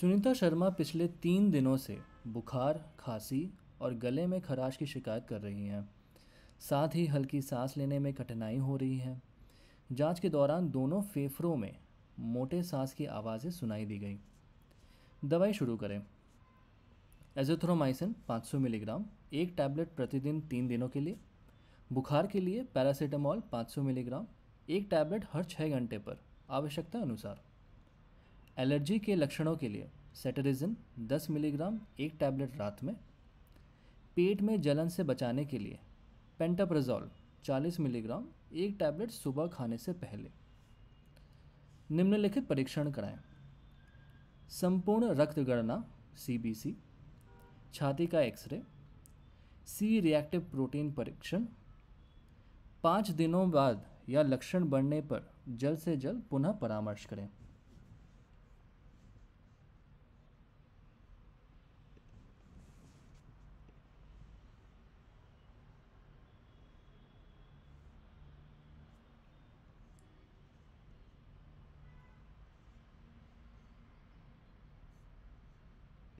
सुनीता शर्मा पिछले तीन दिनों से बुखार खांसी और गले में खराश की शिकायत कर रही हैं साथ ही हल्की सांस लेने में कठिनाई हो रही है जांच के दौरान दोनों फेफड़ों में मोटे सांस की आवाज़ें सुनाई दी गई दवाई शुरू करें एजोथ्रोमाइसिन 500 मिलीग्राम एक टैबलेट प्रतिदिन तीन दिनों के लिए बुखार के लिए पैरासीटामॉल 500 मिलीग्राम एक टैबलेट हर छः घंटे पर आवश्यकता अनुसार एलर्जी के लक्षणों के लिए सेटरिजिन 10 मिलीग्राम एक टैबलेट रात में पेट में जलन से बचाने के लिए पेंटाप्रजोल 40 मिलीग्राम एक टैबलेट सुबह खाने से पहले निम्नलिखित परीक्षण कराएं संपूर्ण रक्त गणना सी छाती का एक्सरे सी रिएक्टिव प्रोटीन परीक्षण पाँच दिनों बाद या लक्षण बढ़ने पर जल्द से जल्द पुनः परामर्श करें